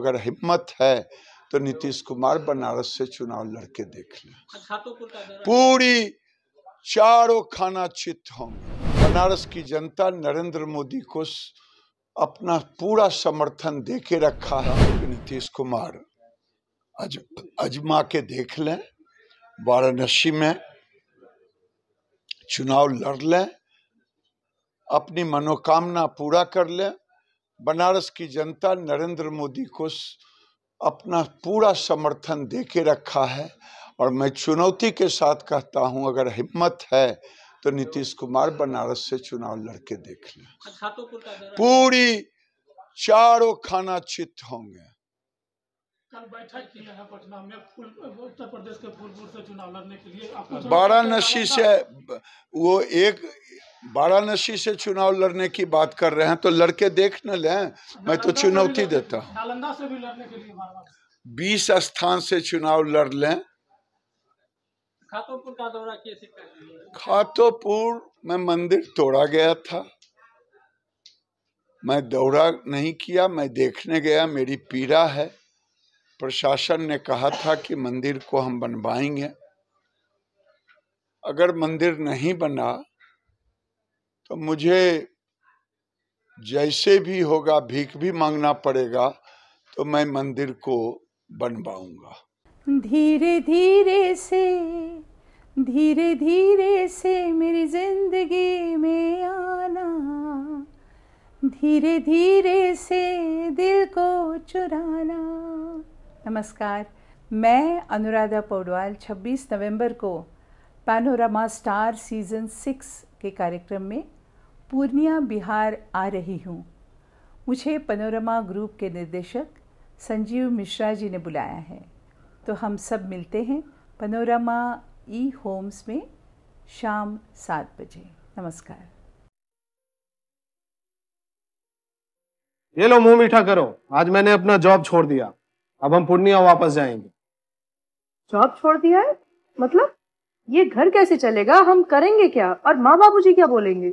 अगर हिम्मत है तो नीतीश कुमार बनारस से चुनाव लड़के देख लें पूरी चारों खाना चित होंगे बनारस की जनता नरेंद्र मोदी को अपना पूरा समर्थन दे के रखा है नीतीश कुमार अज, अजमा के देख लें वाराणसी में चुनाव लड़ लें अपनी मनोकामना पूरा कर लें बनारस की जनता नरेंद्र मोदी को अपना पूरा समर्थन दे के रखा है और मैं चुनौती के साथ कहता हूं अगर हिम्मत है तो नीतीश कुमार बनारस से चुनाव लड़के देख ले पूरी चारों खाना चित होंगे वाराणसी से वो एक वाराणसी से चुनाव लड़ने की बात कर रहे हैं तो लड़के देख न लें मैं तो चुनौती देता हूँ बीस स्थान से चुनाव लड़ लें खातोपुर खातोपुर में मंदिर तोड़ा गया था मैं दौरा नहीं किया मैं देखने गया मेरी पीड़ा है प्रशासन ने कहा था कि मंदिर को हम बनवाएंगे अगर मंदिर नहीं बना तो मुझे जैसे भी होगा भीख भी मांगना पड़ेगा तो मैं मंदिर को बनवाऊंगा धीरे धीरे से धीरे धीरे से मेरी जिंदगी में आना धीरे धीरे से दिल को चुराना नमस्कार मैं अनुराधा पौडवाल 26 नवंबर को पैनोरामा स्टार सीजन सिक्स के कार्यक्रम में पूर्णिया बिहार आ रही हूँ मुझे पनोरमा ग्रुप के निर्देशक संजीव मिश्रा जी ने बुलाया है तो हम सब मिलते हैं पनोरमा ई होम्स में शाम सात बजे नमस्कार ये लो मुंह मीठा करो आज मैंने अपना जॉब छोड़ दिया अब हम पूर्णिया वापस जाएंगे जॉब छोड़ दिया है मतलब ये घर कैसे चलेगा हम करेंगे क्या और माँ बाबू जी क्या बोलेंगे